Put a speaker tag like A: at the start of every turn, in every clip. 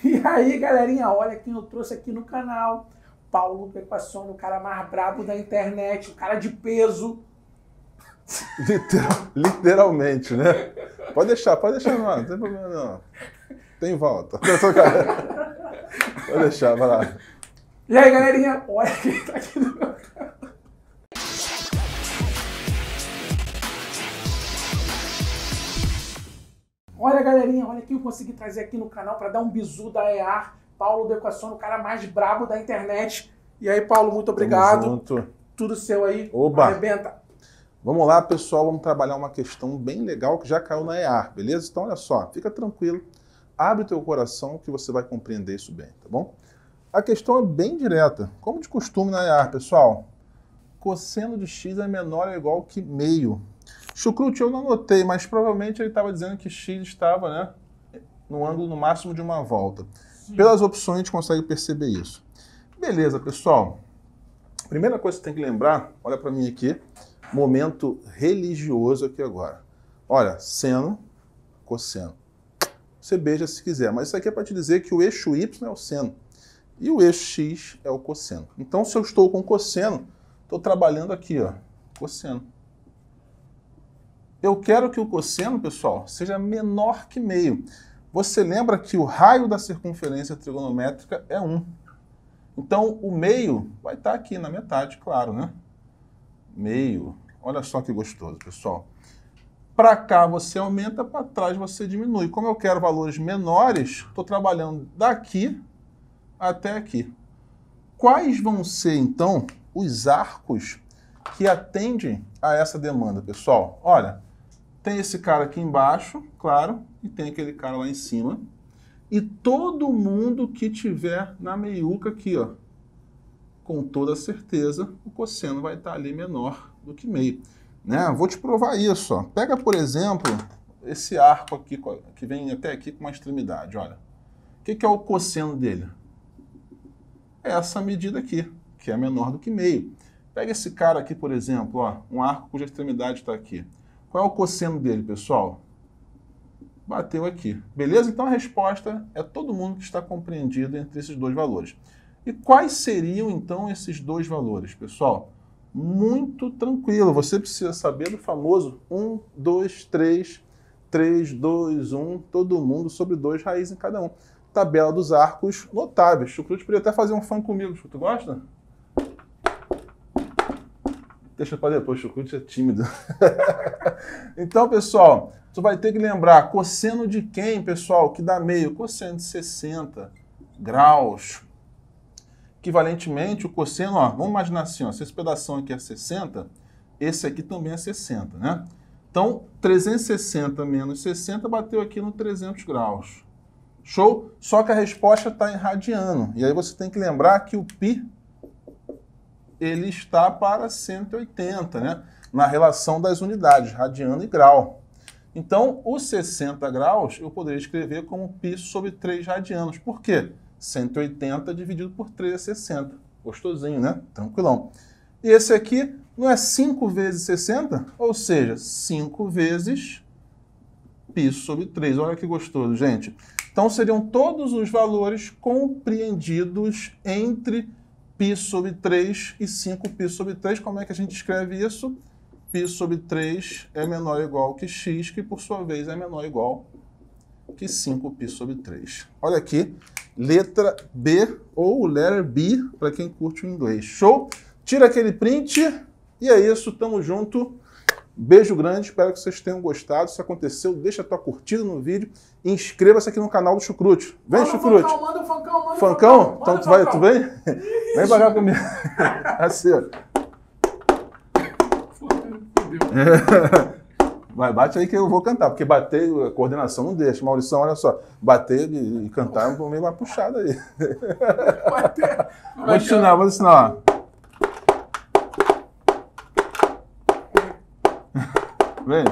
A: E aí, galerinha, olha quem eu trouxe aqui no canal. Paulo Pequacione, o cara mais brabo da internet, o cara de peso. Literal, literalmente, né? Pode deixar, pode deixar, mano. Não tem problema, não. Tem volta. Pode deixar, vai lá. E aí, galerinha, olha quem tá aqui no meu canal. Olha, galerinha, olha quem eu consegui trazer aqui no canal para dar um bizu da EAR. Paulo do Equação, o cara mais brabo da internet. E aí, Paulo, muito obrigado. Tamo junto. Tudo seu aí. Oba. Arrebenta. Vamos lá, pessoal, vamos trabalhar uma questão bem legal que já caiu na EAR, beleza? Então, olha só, fica tranquilo. Abre teu coração que você vai compreender isso bem, tá bom? A questão é bem direta. Como de costume na EAR, pessoal, cosseno de x é menor ou igual que meio. Chucrute eu não notei, mas provavelmente ele estava dizendo que X estava né, no ângulo no máximo de uma volta. Sim. Pelas opções a gente consegue perceber isso. Beleza, pessoal. Primeira coisa que tem que lembrar, olha para mim aqui, momento religioso aqui agora. Olha, seno, cosseno. Você beija se quiser, mas isso aqui é para te dizer que o eixo Y é o seno e o eixo X é o cosseno. Então, se eu estou com cosseno, estou trabalhando aqui, ó, cosseno eu quero que o cosseno, pessoal, seja menor que meio. Você lembra que o raio da circunferência trigonométrica é 1. Então, o meio vai estar aqui na metade, claro, né? Meio. Olha só que gostoso, pessoal. Para cá você aumenta, para trás você diminui. Como eu quero valores menores, estou trabalhando daqui até aqui. Quais vão ser, então, os arcos que atendem a essa demanda, pessoal? Olha, tem esse cara aqui embaixo, claro, e tem aquele cara lá em cima. E todo mundo que tiver na meiuca aqui, ó, com toda certeza, o cosseno vai estar ali menor do que meio. Né? Vou te provar isso. Ó. Pega, por exemplo, esse arco aqui, que vem até aqui com uma extremidade, olha. O que, que é o cosseno dele? É essa medida aqui, que é menor do que meio. Pega esse cara aqui, por exemplo, ó, um arco cuja extremidade está aqui. Qual é o cosseno dele, pessoal? Bateu aqui. Beleza? Então a resposta é todo mundo que está compreendido entre esses dois valores. E quais seriam então esses dois valores, pessoal? Muito tranquilo, você precisa saber do famoso 1, 2, 3, 3, 2, 1, todo mundo sobre dois raízes em cada um. Tabela dos arcos notáveis. Chucrute poderia até fazer um fã comigo, tu gosta? Deixa para depois, chucrute é tímido. então, pessoal, tu vai ter que lembrar cosseno de quem, pessoal, que dá meio? Cosseno de 60 graus. Equivalentemente, o cosseno, ó, vamos imaginar assim, ó, se esse pedaço aqui é 60, esse aqui também é 60, né? Então, 360 menos 60 bateu aqui no 300 graus. Show? Só que a resposta está em radiano. E aí você tem que lembrar que o π ele está para 180, né? na relação das unidades, radiano e grau. Então, os 60 graus eu poderia escrever como π sobre 3 radianos. Por quê? 180 dividido por 3 é 60. Gostosinho, né? Tranquilão. E esse aqui não é 5 vezes 60? Ou seja, 5 vezes π sobre 3. Olha que gostoso, gente. Então, seriam todos os valores compreendidos entre π sobre 3 e 5π sobre 3. Como é que a gente escreve isso? π sobre 3 é menor ou igual que x, que por sua vez é menor ou igual que 5π sobre 3. Olha aqui, letra B ou letter B para quem curte o inglês. Show? Tira aquele print e é isso, tamo junto Beijo grande, espero que vocês tenham gostado. Se aconteceu, deixa a tua curtida no vídeo e inscreva-se aqui no canal do Chucrute. Vem, manda Chucrute. Fancão, manda o Fancão, manda Fancão? fancão. Então manda tu, fancão. vai, tu vem? Isso. Vem pra comigo. assim, ó. Vai, bate aí que eu vou cantar, porque bater, a coordenação não deixa. Maurição, olha só, bater e, e cantar é meio uma puxada aí. Bater. Vou te ensinar, vou te ensinar. Vem.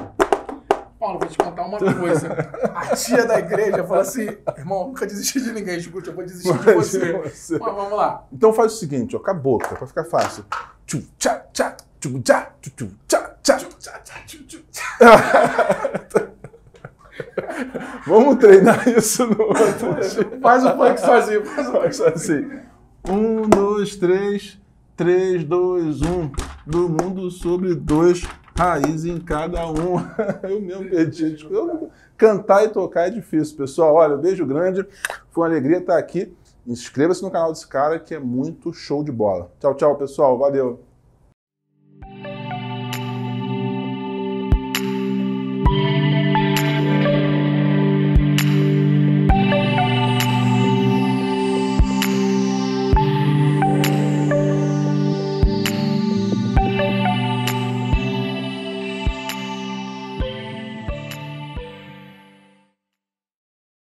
A: Paulo, vou te contar uma coisa. A tia da igreja fala assim: irmão, nunca desisti de ninguém, escute, eu vou desistir Mas de você. você. Mas vamos lá. Então faz o seguinte, ó, com a boca, pra ficar fácil. Tchu, tchá, tchá, tchu, tchá, tchu, tchá, tchá, tchá, tchu, tchu. Vamos treinar isso no outro. Faz o punk sozinho, faz o punk sozinho. Um, dois, três, três, dois, um. Do mundo sobre dois raiz em cada um. eu mesmo perdi. Eu, cantar e tocar é difícil, pessoal. Olha, beijo grande. Foi uma alegria estar aqui. Inscreva-se no canal desse cara que é muito show de bola. Tchau, tchau, pessoal. Valeu.